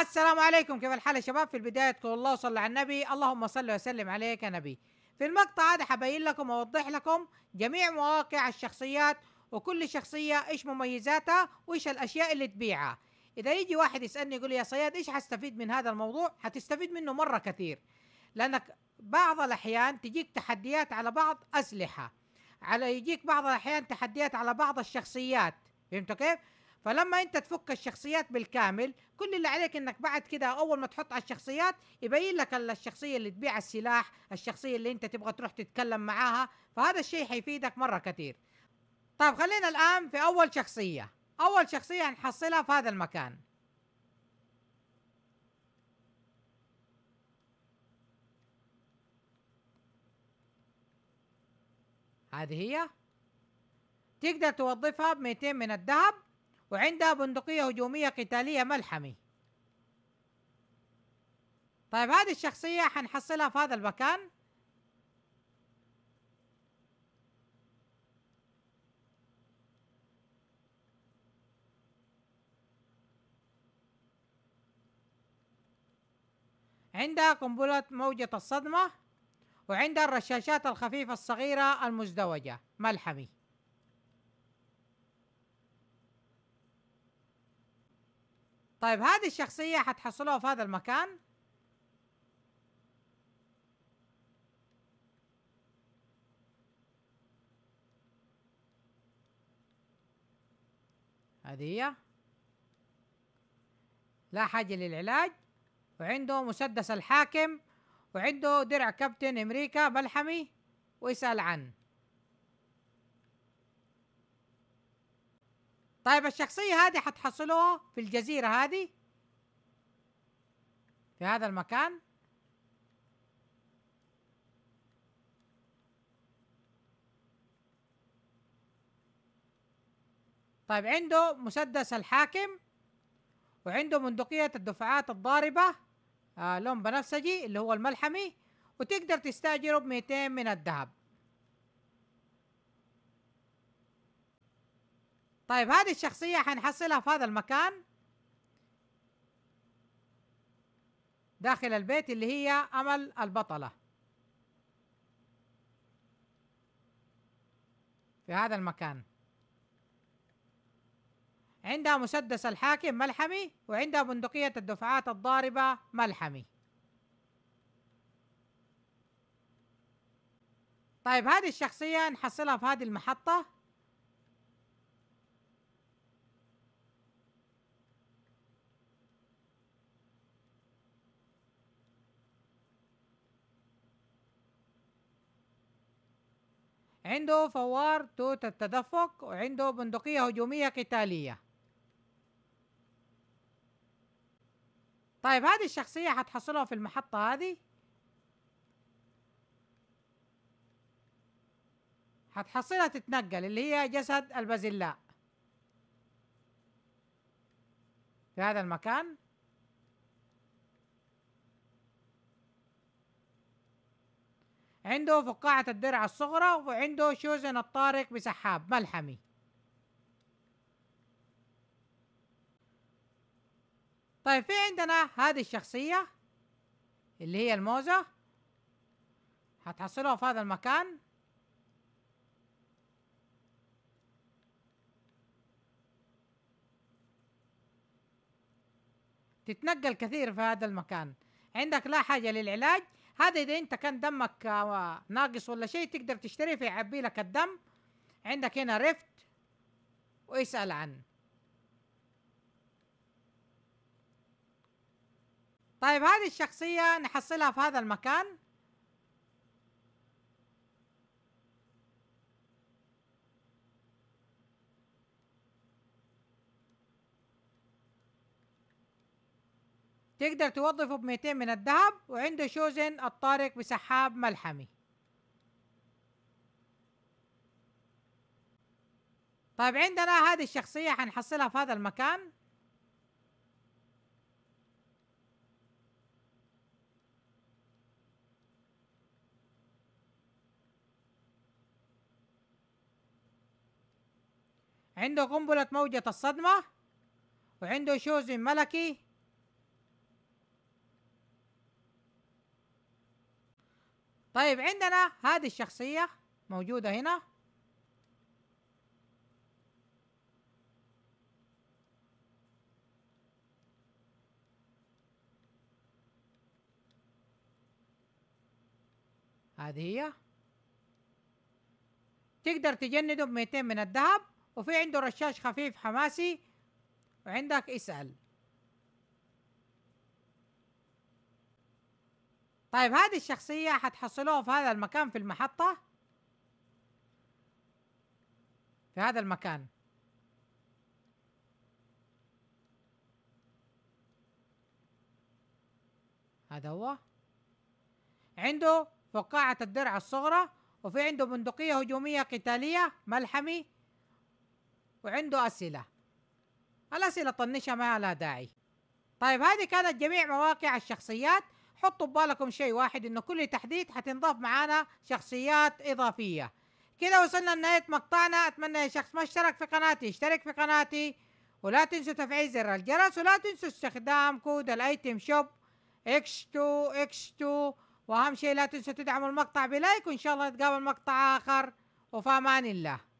السلام عليكم كيف الحال يا شباب في البداية تقول الله وصلى على النبي اللهم صل وسلم عليك يا نبي في المقطع هذا حبين لكم أوضح لكم جميع مواقع الشخصيات وكل شخصية إيش مميزاتها وإيش الأشياء اللي تبيعها إذا يجي واحد يسألني يقول لي يا صياد إيش حستفيد من هذا الموضوع حتستفيد منه مرة كثير لانك بعض الاحيان تجيك تحديات على بعض اسلحه على يجيك بعض الاحيان تحديات على بعض الشخصيات فهمتوا كيف؟ فلما انت تفك الشخصيات بالكامل كل اللي عليك انك بعد كده اول ما تحط على الشخصيات يبين لك الشخصيه اللي تبيع السلاح الشخصيه اللي انت تبغى تروح تتكلم معاها فهذا الشيء حيفيدك مره كثير طيب خلينا الان في اول شخصيه اول شخصيه هنحصلها في هذا المكان هذه هي تقدر توظفها ب 200 من الذهب وعندها بندقية هجومية قتالية ملحمي طيب هذه الشخصية حنحصلها في هذا المكان عندها قنبلة موجة الصدمة وعندها الرشاشات الخفيفة الصغيرة المزدوجة ملحمي طيب هذه الشخصية حتحصلوها في هذا المكان هذه هي لا حاجة للعلاج وعنده مسدس الحاكم وعنده درع كابتن امريكا ملحمي ويسأل عنه طيب الشخصية هذه حتحصلوها في الجزيرة هذه في هذا المكان طيب عنده مسدس الحاكم وعنده بندقية الدفعات الضاربة آه لون بنفسجي اللي هو الملحمي وتقدر تستأجره ب 200 من الذهب طيب هذه الشخصية حنحصلها في هذا المكان داخل البيت اللي هي أمل البطلة في هذا المكان عندها مسدس الحاكم ملحمي وعندها بندقية الدفعات الضاربة ملحمي طيب هذه الشخصية نحصلها في هذه المحطة عنده فوار توت التدفق وعنده بندقية هجومية قتالية طيب هذه الشخصية حتحصلها في المحطة هذه حتحصلها تتنقل اللي هي جسد البازلاء في هذا المكان عنده فقاعة الدرع الصغرى وعنده شوزن الطارق بسحاب ملحمي طيب في عندنا هذه الشخصية اللي هي الموزة هتحصلوها في هذا المكان تتنقل كثير في هذا المكان عندك لا حاجة للعلاج هذا إذا أنت كان دمك آه، ناقص ولا شيء تقدر تشتريه فيعبي لك الدم عندك هنا رفت واسأل عنه طيب هذه الشخصية نحصلها في هذا المكان تقدر توظفه ب 200 من الذهب وعنده شوزن الطارق بسحاب ملحمي طيب عندنا هذه الشخصية حنحصلها في هذا المكان عنده قنبلة موجة الصدمة وعنده شوز ملكي طيب عندنا هذه الشخصية موجودة هنا هذه هي تقدر تجنده بميتين من الذهب وفي عنده رشاش خفيف حماسي وعندك اسأل طيب هذه الشخصية حتحصلوها في هذا المكان في المحطة في هذا المكان هذا هو عنده فقاعة الدرع الصغرى وفي عنده بندقية هجومية قتالية ملحمي وعنده أسئلة الأسئلة طنشها ما لها داعي طيب هذه كانت جميع مواقع الشخصيات حطوا ببالكم شيء واحد انه كل تحديث حتنضاف معانا شخصيات اضافيه كده وصلنا لنهايه مقطعنا اتمنى يا شخص ما اشترك في قناتي اشترك في قناتي ولا تنسوا تفعيل زر الجرس ولا تنسوا استخدام كود الايتم شوب اكس 2 اكس 2 واهم شيء لا تنسوا تدعموا المقطع بلايك وان شاء الله نتقابل مقطع اخر وفي امان الله